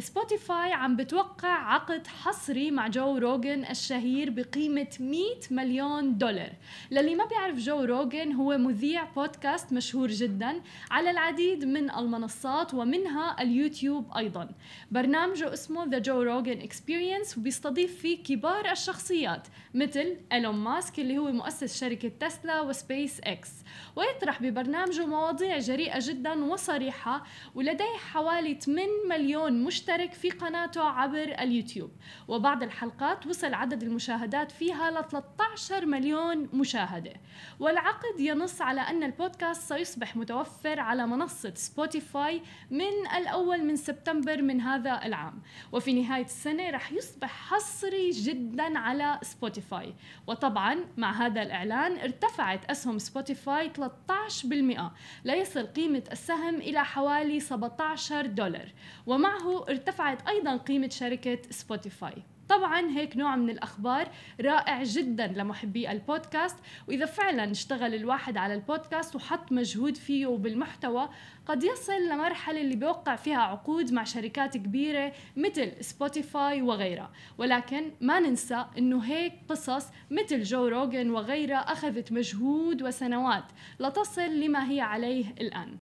سبوتيفاي عم بتوقع عقد حصري مع جو روجن الشهير بقيمة 100 مليون دولار للي ما بيعرف جو روجن هو مذيع بودكاست مشهور جدا على العديد من المنصات ومنها اليوتيوب أيضا برنامجه اسمه The جو روجن Experience وبيستضيف فيه كبار الشخصيات مثل إيلون ماسك اللي هو مؤسس شركة تسلا وسبيس إكس ويطرح ببرنامجه مواضيع جريئة جدا وصريحة ولديه حوالي 8 مليون مشترك مشترك في قناته عبر اليوتيوب وبعض الحلقات وصل عدد المشاهدات فيها ل 13 مليون مشاهدة والعقد ينص على أن البودكاست سيصبح متوفر على منصة سبوتيفاي من الأول من سبتمبر من هذا العام وفي نهاية السنة رح يصبح حصري جدا على سبوتيفاي وطبعا مع هذا الإعلان ارتفعت أسهم سبوتيفاي 13 12% ليصل قيمة السهم إلى حوالي 17 دولار ومعه ارتفعت أيضا قيمة شركة سبوتيفاي طبعا هيك نوع من الأخبار رائع جدا لمحبي البودكاست وإذا فعلا اشتغل الواحد على البودكاست وحط مجهود فيه وبالمحتوى قد يصل لمرحلة اللي بيوقع فيها عقود مع شركات كبيرة مثل سبوتيفاي وغيرها ولكن ما ننسى أنه هيك قصص مثل جو روجن وغيرها أخذت مجهود وسنوات لتصل لما هي عليه الآن